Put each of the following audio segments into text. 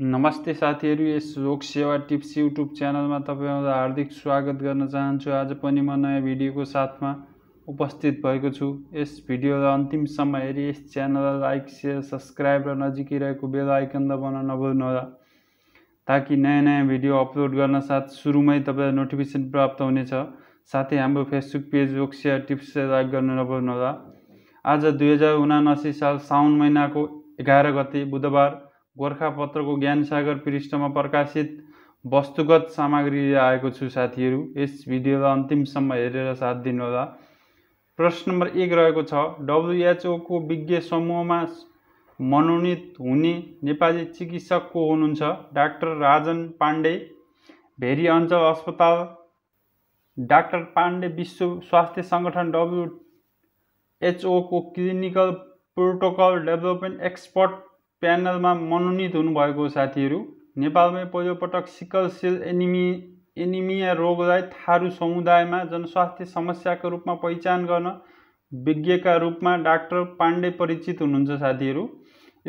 नमस्ते साथीहरू यस योग सेवा टिप्स युट्युब च्यानलमा तपाईँहरूलाई हार्दिक स्वागत गर्न चाहन्छु आज पनि म नयाँ भिडियोको साथमा उपस्थित भएको छु यस भिडियोलाई अन्तिमसम्म हेरी यस च्यानललाई लाइक सेयर सब्सक्राइब र नजिकै रहेको बेल आइकन दबाउन नभुल्नुहोला ताकि नयाँ नयाँ भिडियो अपलोड गर्न साथ सुरुमै तपाईँलाई नोटिफिकेसन प्राप्त हुनेछ साथै हाम्रो फेसबुक पेज योग सेवा टिप्स लाइक गर्न नभुल्नुहोला आज दुई हजार उनासी साल साउन महिनाको एघार गते बुधबार गोर्खापत्रको ज्ञान सागर पृष्ठमा प्रकाशित वस्तुगत सामग्री आएको छु साथीहरू यस भिडियोलाई अन्तिमसम्म हेरेर साथ दिनुहोला प्रश्न नम्बर एक रहेको छ डब्लुएचओको विज्ञ समूहमा मनोनित हुने नेपाली चिकित्सक को हुनुहुन्छ डाक्टर राजन पाण्डे भेरी अञ्चल अस्पताल डाक्टर पाण्डे विश्व स्वास्थ्य सङ्गठन डब्लुएचओको क्लिनिकल प्रोटोकल डेभलपमेन्ट एक्सपर्ट प्यानलमा मनोनित हुनुभएको साथीहरू नेपालमै पहिलोपटक सिकल सेल एनिमि एनिमिया रोगलाई थारू समुदायमा जनस्वास्थ्य समस्याको रूपमा पहिचान गर्न विज्ञका रूपमा डाक्टर पाण्डे परिचित हुनुहुन्छ साथीहरू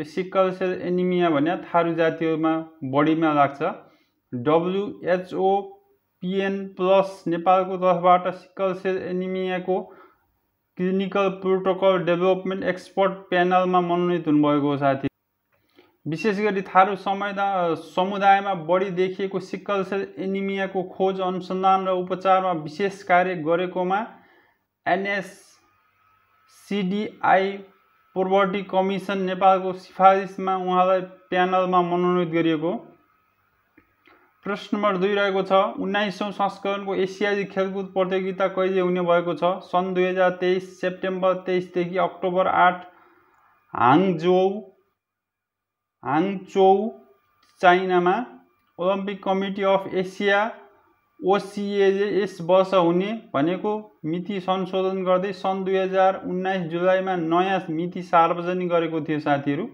यो सिकल सेल एनिमिया भने थारू जातिहरूमा बढीमा लाग्छ डब्लुएचओ पिएन प्लस नेपालको तर्फबाट सिकल सेल एनिमियाको क्लिनिकल प्रोटोकल डेभलपमेन्ट एक्सपर्ट प्यानलमा मनोनित हुनुभएको साथी विशेष गरी थारू समय समुदायमा बढी देखिएको सिक्कल सेल एनिमियाको खोज अनुसन्धान र उपचारमा विशेष कार्य गरेकोमा एनएससिडिआई प्रोभर्टी कमिसन नेपालको सिफारिसमा उहाँलाई प्यानलमा मनोनित गरिएको प्रश्न नम्बर दुई रहेको छ उन्नाइसौँ संस्करणको एसियाली खेलकुद प्रतियोगिता कहिले हुने भएको छ सन् दुई हजार तेइस सेप्टेम्बर तेइसदेखि अक्टोबर आठ हाङजो हाङचौ चाइनामा Olympic committee of Asia OCA यस वर्ष हुने भनेको मिति संशोधन गर्दै सन् दुई हजार उन्नाइस जुलाईमा नयाँ मिति सार्वजनिक गरेको थियो साथीहरू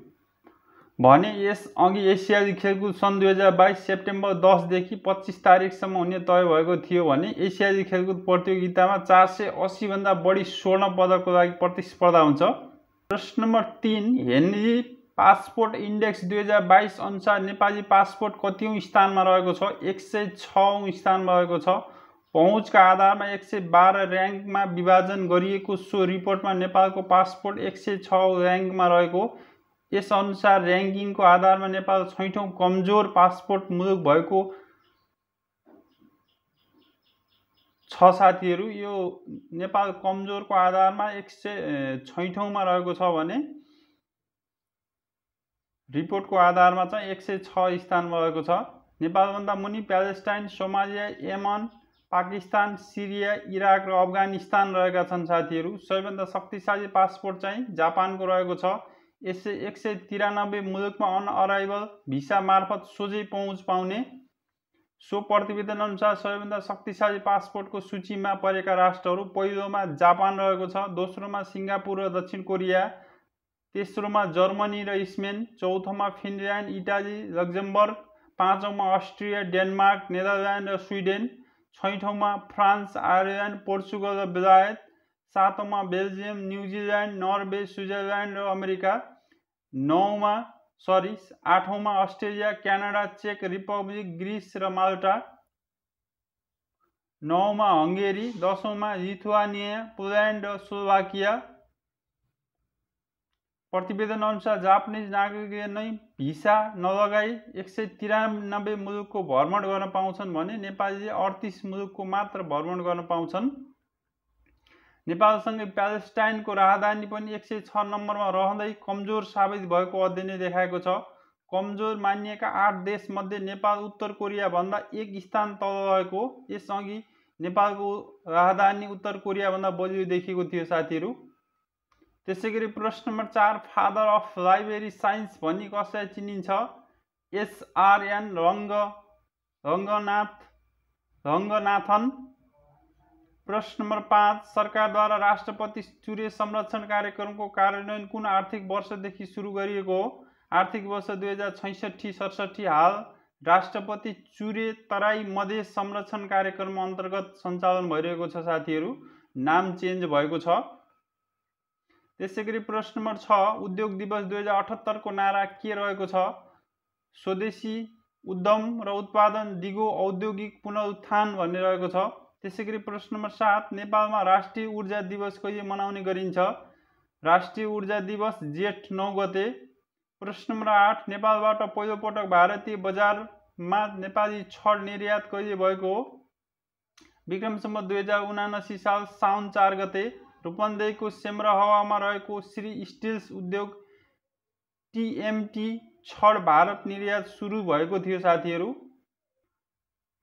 भने यस अघि एसियाली खेलकुद सन् दुई हजार बाइस सेप्टेम्बर दसदेखि पच्चिस तारिकसम्म हुने तय भएको थियो भने एसियाली खेलकुद प्रतियोगितामा चार सय अस्सीभन्दा बढी स्वर्ण पदकको लागि प्रतिस्पर्धा हुन्छ प्रश्न नम्बर तिन हेनरी पासपोर्ट इन्डेक्स दुई हजार बाइस अनुसार नेपाली पासपोर्ट कतिौँ स्थानमा रहेको छ एक सय छौँ स्थानमा रहेको छ पहुँचका आधारमा एक सय बाह्र ऱ्याङ्कमा विभाजन गरिएको सो रिपोर्टमा नेपालको पासपोर्ट एक सय छ ऱ्याङ्कमा रहेको यसअनुसार ऱ्याङ्किङको आधारमा नेपाल छैठौँ कमजोर पासपोर्ट मुलुक भएको छ साथीहरू यो नेपाल कमजोरको आधारमा एक सय छैठौँमा रहेको छ भने रिपोर्टको आधारमा चाहिँ एक सय छ स्थान भएको छ नेपालभन्दा मुनि Palestine Somalia Yemen Pakistan Syria Iraq र अफगानिस्तान रहेका छन् साथीहरू सबैभन्दा शक्तिशाली पासपोर्ट चाहिँ जापानको रहेको छ यसै एक सय तिरानब्बे मुलुकमा अनअराइभल भिसा मार्फत सोझै पहुँच पाउने सो प्रतिवेदन अनुसार सबैभन्दा शक्तिशाली पासपोर्टको सूचीमा परेका राष्ट्रहरू पहिलोमा जापान रहेको छ दोस्रोमा सिङ्गापुर र दक्षिण कोरिया तेस्रोमा जर्मनी र स्पेन चौथोमा फिनल्यान्ड इटाली लक्जमबर्ग पाँचौँमा अस्ट्रिया डेनमार्क नेदरल्यान्ड र स्विडेन छैठौँमा फ्रान्स आयरल्यान्ड पोर्चुगल र बेलायत सातौँमा बेल्जियम न्युजिल्यान्ड नर्वे स्विजरल्यान्ड र अमेरिका नौमा सरी आठौँमा अस्ट्रेलिया क्यानाडा चेक रिपब्लिक ग्रिस र माल्टा नौमा हङ्गेरी दसौँमा लिथुवानिया पोल्यान्ड र स्लोभाकिया प्रतिवेदन अनुसार जापानिज नागरिकले नै भिसा नलगाई एक सय तिरानब्बे मुलुकको भ्रमण गर्न पाउँछन् भने नेपालीले अडतिस मुलुकको मात्र भ्रमण गर्न पाउँछन् नेपालसँगै प्यालेस्टाइनको राजधानी पनि एक सय छ नम्बरमा रहँदै कमजोर साबित भएको अध्ययनले देखाएको छ कमजोर मानिएका आठ देशमध्ये नेपाल उत्तर कोरियाभन्दा एक स्थान तल रहेको यसअघि नेपालको राजधानी उत्तर कोरियाभन्दा बलियो देखिएको थियो साथीहरू त्यसै गरी प्रश्न नम्बर चार फादर अफ लाइब्रेरी साइन्स भनी कसलाई चिनिन्छ एसआरएन रङ्ग रङ्गनाथ रङ्गनाथन प्रश्न नम्बर पाँच सरकारद्वारा राष्ट्रपति सूर्य संरक्षण कार्यक्रमको कार्यान्वयन कुन आर्थिक वर्षदेखि सुरु गरिएको हो आर्थिक वर्ष दुई हजार छैसठी सडसठी हाल राष्ट्रपति चुरे तराई मधेस संरक्षण कार्यक्रम अन्तर्गत सञ्चालन भइरहेको छ साथीहरू नाम चेन्ज भएको छ त्यसै गरी प्रश्न नम्बर छ उद्योग दिवस दुई हजार अठहत्तरको नारा के रहेको छ स्वदेशी उद्यम र उत्पादन दिगो औद्योगिक पुनरुत्थान भन्ने रहेको छ त्यसै गरी प्रश्न नम्बर सात नेपालमा राष्ट्रिय ऊर्जा दिवस कहिले मनाउने गरिन्छ राष्ट्रिय ऊर्जा दिवस जेठ नौ गते प्रश्न नम्बर आठ नेपालबाट पहिलोपटक भारतीय बजारमा नेपाली छड निर्यात कहिले भएको हो विक्रमसम्म दुई हजार उनासी साल साउन चार गते रूपन्देहीको हावामा रहेको श्री स्टिल्स उद्योग टिएमटी छड भारत निर्यात सुरु भएको थियो साथीहरू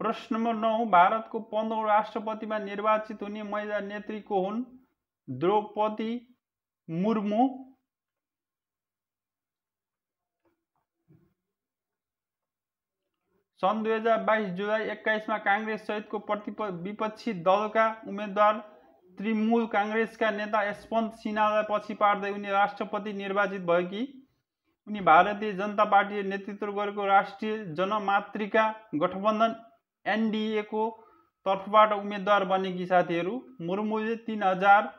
प्रश्न नम्बर नौ भारतको पन्ध्रौँ राष्ट्रपतिमा निर्वाचित हुने महिला नेत्री को हुन् द्रौपदी मुर्मू सन् दुई हजार बाइस जुलाई एक्काइसमा काङ्ग्रेस सहितको प्रति विपक्षी दलका उम्मेद्वार तृणमूल काङ्ग्रेसका नेता यशवन्त सिन्हालाई पछि पार्दै उनी राष्ट्रपति निर्वाचित भयो कि उनी भारतीय जनता पार्टीले नेतृत्व गरेको राष्ट्रिय जनमातृका गठबन्धन एनडिएको तर्फबाट उम्मेद्वार बनेकी साथीहरू मुर्मुले तिन हजार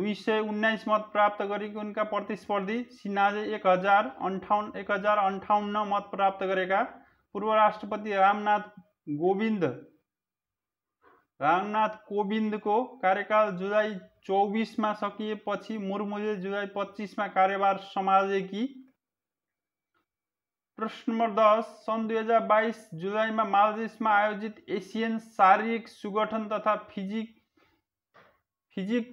दुई सय उन्नाइस मत प्राप्त गरेकी उनका प्रतिस्पर्धी सिन्हाले एक हजार अन्ठाउन्न एक हजार अन्ठाउन्न मत प्राप्त गरेका पूर्व राष्ट्रपति रामनाथ गोविन्द रामनाथ कोविन्दको कार्यकाल जुलाई चौबिसमा सकिएपछि मुर्मुले जुलाई पच्चिसमा कार्यभार सम्हालेकी प्रश्न नम्बर दस सन् दुई हजार बाइस जुलाईमा मालदिवसमा आयोजित एसियन शारीरिक सुगठन तथा फिजिक फिजिक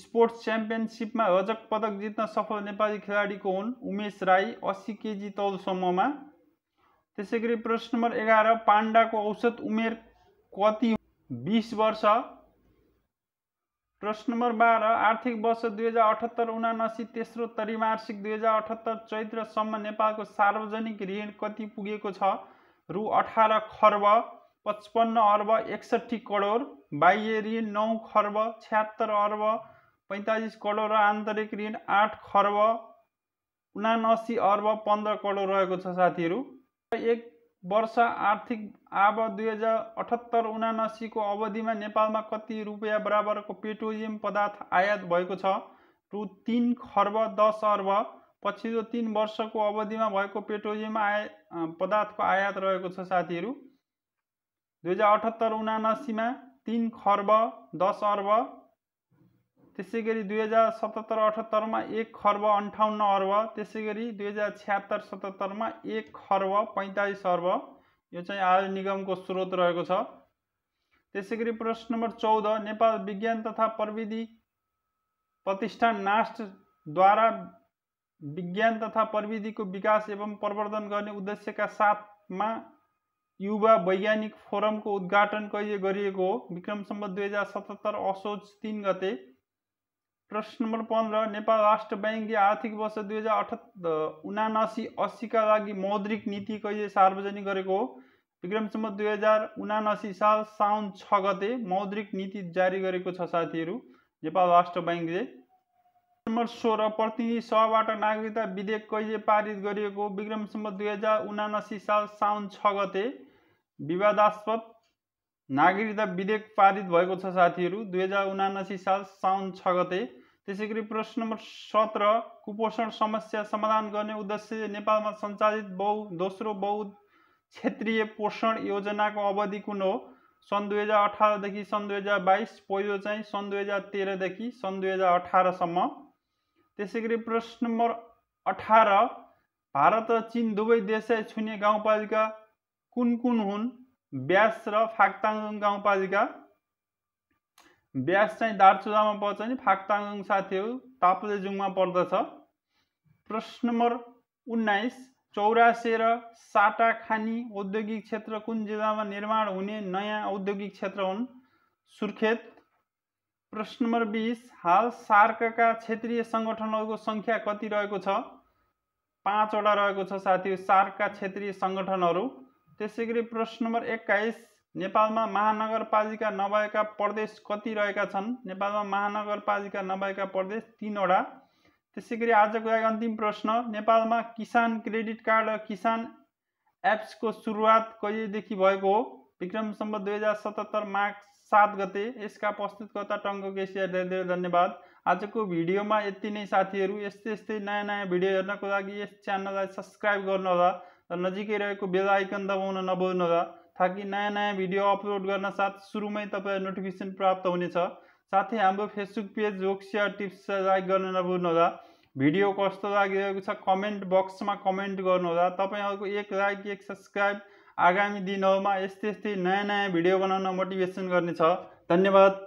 स्पोर्ट्स च्याम्पियनसिपमा रजक पदक जित्न सफल नेपाली खेलाडीको हुन् उमेश राई अस्सी केजी तौलसम्ममा त्यसै गरी प्रश्न नम्बर एघार पाण्डाको औसत उमेर कति बिस वर्ष प्रश्न नम्बर बाह्र आर्थिक वर्ष दुई हजार अठहत्तर उनासी तेस्रो त्रिमार्षिक दुई हजार अठहत्तर चैत्रसम्म नेपालको सार्वजनिक ऋण कति पुगेको छ रु अठार खर्ब पचपन्न अर्ब एकसट्ठी करोड बाह्य ऋण नौ खर्ब छ्यात्तर अर्ब पैँतालिस करोड र आन्तरिक ऋण आठ खर्ब उनासी अर्ब पन्ध्र करोड रहेको छ साथीहरू एक वर्ष आर्थिक आब दुई हजार अठहत्तर उनासीको अवधिमा नेपालमा कति रुपियाँ बराबरको पेट्रोलियम पदार्थ आयात भएको छ रु तिन खर्ब दस अर्ब पछिल्लो तिन वर्षको अवधिमा भएको पेट्रोलियम आय पदार्थको आयात रहेको छ साथीहरू दुई हजार अठहत्तर उनासीमा तिन खर्ब दस अर्ब तेगरी दुई हजार सतहत्तर में एक खर्ब अंठावन्न अर्ब तेगरी दुई हजार छिहत्तर सतहत्तर में एक खर्ब पैंतालीस अर्ब यह आय निगम को स्रोत रहेगरी प्रश्न नंबर चौदह नेपाल विज्ञान तथा प्रविधि प्रतिष्ठान नास्ट द्वारा विज्ञान तथा प्रविधि को विकास एवं प्रवर्धन करने उद्देश्य का साथ में युवा वैज्ञानिक को उद्घाटन कहिए हो विक्रम संबत दुई हजार सतहत्तर असोज तीन गते प्रश्न नम्बर पन्ध्र नेपाल राष्ट्र ब्याङ्कले आर्थिक वर्ष दुई हजार अठ उनासी अस्सीका लागि मौद्रिक नीति कहिले सार्वजनिक गरेको हो विक्रमसम्म दुई हजार उनासी साल साउन छ गते मौद्रिक नीति जारी गरेको छ साथीहरू नेपाल राष्ट्र ब्याङ्कले नम्बर सोह्र प्रतिनिधि सभाबाट नागरिकता विधेयक कहिले पारित गरिएको विक्रमसम्म दुई हजार उनासी साल साउन छ गते विवादास्पद नागरिकता विधेयक पारित भएको छ साथीहरू दुई हजार उनासी साल साउन छ गते त्यसै गरी प्रश्न नम्बर सत्र कुपोषण समस्या समाधान गर्ने उद्देश्य नेपालमा सञ्चालित बहु दोस्रो बहु क्षेत्रीय पोषण योजनाको अवधि कुन हो सन् दुई हजार अठारदेखि सन् दुई हजार बाइस पहिलो चाहिँ सन् दुई हजार तेह्रदेखि सन् दुई हजार अठारसम्म त्यसै गरी प्रश्न नम्बर अठार भारत र चिन दुवै देशै छुने गाउँपालिका कुन कुन हुन् ब्यास र फाक्ताङ्गङ गाउँपालिका ब्यास चाहिँ दार्चुलामा पर्छ नि फाक्ताङ्गङ साथीहरू ताप्लेजुङमा पर्दछ प्रश्न नम्बर उन्नाइस चौरासे र साटाखानी औद्योगिक क्षेत्र कुन जिल्लामा निर्माण हुने नयाँ औद्योगिक क्षेत्र हुन् सुर्खेत प्रश्न नम्बर बिस हाल सार्कका क्षेत्रीय सङ्गठनहरूको सङ्ख्या कति रहेको छ पाँचवटा रहेको छ साथीहरू सार्कका क्षेत्रीय सङ्गठनहरू त्यसै गरी प्रश्न नम्बर एक्काइस नेपालमा महानगरपालिका नभएका प्रदेश कति रहेका छन् नेपालमा महानगरपालिका नभएका प्रदेश तिनवटा त्यसै गरी आजको लागि अन्तिम प्रश्न नेपालमा किसान क्रेडिट कार्ड र किसान एप्सको सुरुवात कहिलेदेखि भएको हो विक्रम सम्बत दुई हजार सतहत्तर मार्च सात गते यसका प्रस्तुतकर्ता टङ्क धेरै धेरै धन्यवाद आजको भिडियोमा यति नै साथीहरू यस्तै यस्तै नयाँ नयाँ भिडियो हेर्नको लागि यस च्यानललाई सब्सक्राइब गर्नुहोला र नजिकै रहेको बेल आइकन दबाउन नबोल्नुहोला ताकि नयाँ नयाँ भिडियो अपलोड गर्न साथ सुरुमै तपाईँलाई नोटिफिकेसन प्राप्त हुनेछ साथै हाम्रो फेसबुक पेज रोक्सिया टिप्स लाइक गर्न नबुझ्नुहोला भिडियो कस्तो लागिरहेको छ कमेन्ट बक्समा कमेन्ट गर्नुहोला तपाईँहरूको एक लाइक एक सब्सक्राइब आगामी दिनहरूमा यस्तै यस्तै नयाँ नयाँ भिडियो बनाउन मोटिभेसन गर्नेछ धन्यवाद